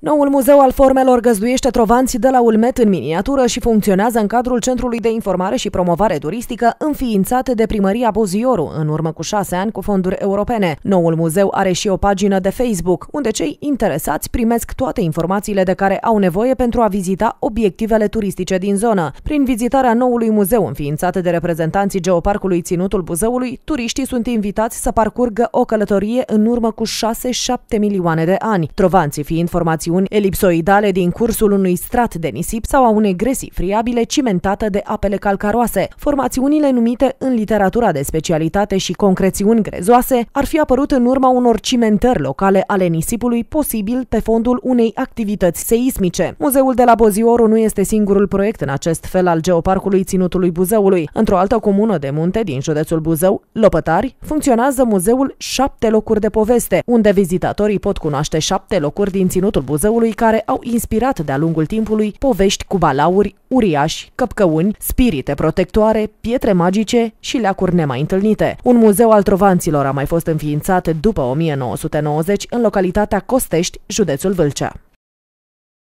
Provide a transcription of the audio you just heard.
Noul Muzeu al Formelor găzduiește trovanții de la Ulmet în miniatură și funcționează în cadrul Centrului de Informare și Promovare Turistică, înființat de primăria Bozioru în urmă cu șase ani cu fonduri europene. Noul muzeu are și o pagină de Facebook, unde cei interesați primesc toate informațiile de care au nevoie pentru a vizita obiectivele turistice din zonă. Prin vizitarea noului muzeu înființat de reprezentanții Geoparcului Ținutul Buzăului, turiștii sunt invitați să parcurgă o călătorie în urmă cu 6-7 milioane de ani, trovanții fiind formați porțiuni elipsoidale din cursul unui strat de nisip sau a unei gresii friabile cimentată de apele calcaroase. Formațiunile numite în literatura de specialitate și concrețiuni grezoase ar fi apărut în urma unor cimentări locale ale nisipului, posibil pe fondul unei activități seismice. Muzeul de la Bozioru nu este singurul proiect în acest fel al geoparcului Ținutului Buzăului. Într-o altă comună de munte din județul Buzău, Lopătari, funcționează muzeul Șapte Locuri de Poveste, unde vizitatorii pot cunoaște șapte locuri din Ținutul Buzău muzeului care au inspirat de-a lungul timpului povești cu balauri, uriași, căpcăuni, spirite protectoare, pietre magice și leacuri nemai întâlnite. Un muzeu al trovanților a mai fost înființat după 1990 în localitatea Costești, județul Vâlcea.